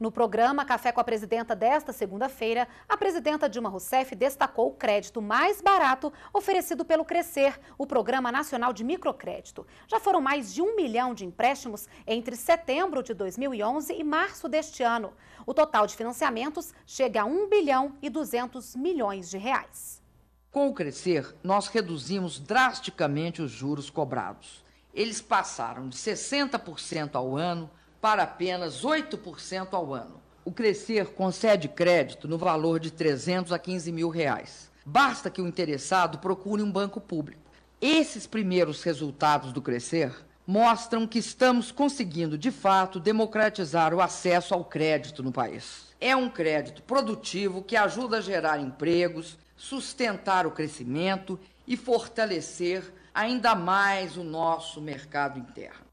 No programa Café com a Presidenta desta segunda-feira, a presidenta Dilma Rousseff destacou o crédito mais barato oferecido pelo Crescer, o Programa Nacional de Microcrédito. Já foram mais de um milhão de empréstimos entre setembro de 2011 e março deste ano. O total de financiamentos chega a 1 bilhão e 200 milhões de reais. Com o Crescer, nós reduzimos drasticamente os juros cobrados. Eles passaram de 60% ao ano para apenas 8% ao ano. O Crescer concede crédito no valor de 300 a 15 mil reais. Basta que o interessado procure um banco público. Esses primeiros resultados do Crescer mostram que estamos conseguindo, de fato, democratizar o acesso ao crédito no país. É um crédito produtivo que ajuda a gerar empregos, sustentar o crescimento e fortalecer ainda mais o nosso mercado interno.